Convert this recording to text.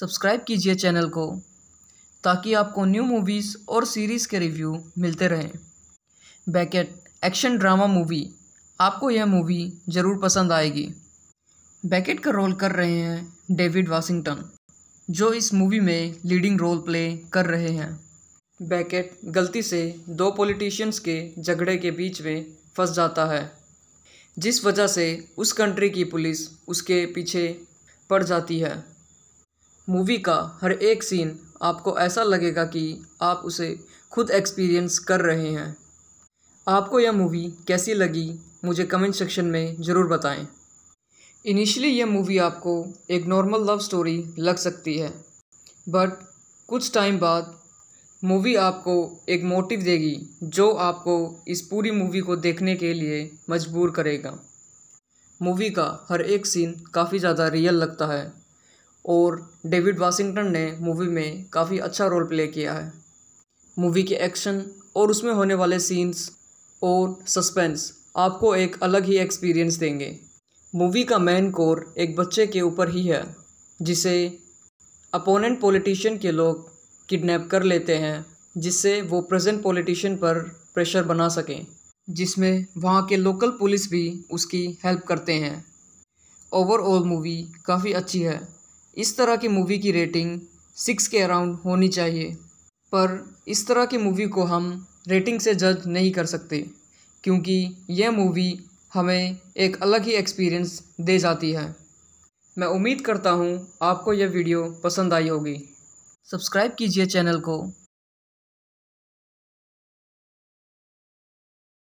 subscribe कीजिए channel को ताकि आपको न्यू मूवीज़ और सीरीज़ के रिव्यू मिलते रहें बैकेट एक्शन ड्रामा मूवी आपको यह मूवी ज़रूर पसंद आएगी बैकेट का रोल कर रहे हैं डेविड वाशिंगटन जो इस मूवी में लीडिंग रोल प्ले कर रहे हैं बैकेट गलती से दो पॉलिटिशियंस के झगड़े के बीच में फंस जाता है जिस वजह से उस कंट्री की पुलिस उसके पीछे पड़ जाती है मूवी का हर एक सीन आपको ऐसा लगेगा कि आप उसे खुद एक्सपीरियंस कर रहे हैं आपको यह मूवी कैसी लगी मुझे कमेंट सेक्शन में ज़रूर बताएं इनिशियली यह मूवी आपको एक नॉर्मल लव स्टोरी लग सकती है बट कुछ टाइम बाद मूवी आपको एक मोटिव देगी जो आपको इस पूरी मूवी को देखने के लिए मजबूर करेगा मूवी का हर एक सीन काफ़ी ज़्यादा रियल लगता है और डेविड वाशिंगटन ने मूवी में काफ़ी अच्छा रोल प्ले किया है मूवी के एक्शन और उसमें होने वाले सीन्स और सस्पेंस आपको एक अलग ही एक्सपीरियंस देंगे मूवी का मेन कोर एक बच्चे के ऊपर ही है जिसे अपोनेंट पॉलिटिशियन के लोग किडनैप कर लेते हैं जिससे वो प्रेजेंट पॉलिटिशियन पर प्रेशर बना सकें जिसमें वहाँ के लोकल पुलिस भी उसकी हेल्प करते हैं ओवरऑल मूवी काफ़ी अच्छी है इस तरह की मूवी की रेटिंग सिक्स के अराउंड होनी चाहिए पर इस तरह की मूवी को हम रेटिंग से जज नहीं कर सकते क्योंकि यह मूवी हमें एक अलग ही एक्सपीरियंस दे जाती है मैं उम्मीद करता हूँ आपको यह वीडियो पसंद आई होगी सब्सक्राइब कीजिए चैनल को